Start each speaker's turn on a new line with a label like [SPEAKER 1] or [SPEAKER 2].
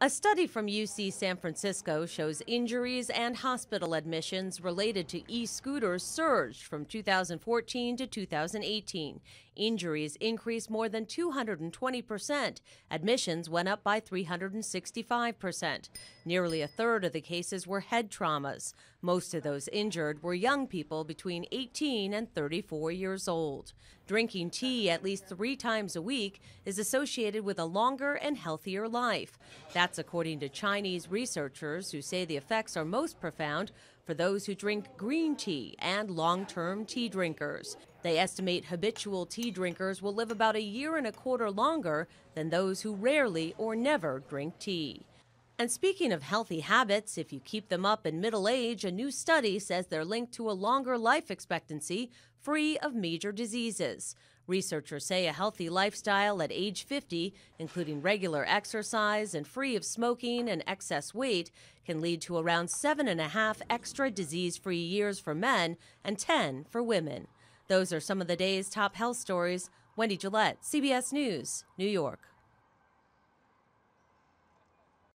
[SPEAKER 1] A study from UC San Francisco shows injuries and hospital admissions related to e scooters surged from 2014 to 2018. Injuries increased more than 220%. Admissions went up by 365%. Nearly a third of the cases were head traumas. Most of those injured were young people between 18 and 34 years old. Drinking tea at least three times a week is associated with a longer and healthier life. That's according to Chinese researchers who say the effects are most profound for those who drink green tea and long term tea drinkers. They estimate habitual tea drinkers will live about a year and a quarter longer than those who rarely or never drink tea. And speaking of healthy habits, if you keep them up in middle age, a new study says they're linked to a longer life expectancy free of major diseases. Researchers say a healthy lifestyle at age 50, including regular exercise and free of smoking and excess weight, can lead to around seven and a half extra disease free years for men and 10 for women. Those are some of the day's top health stories. Wendy Gillette, CBS News, New York.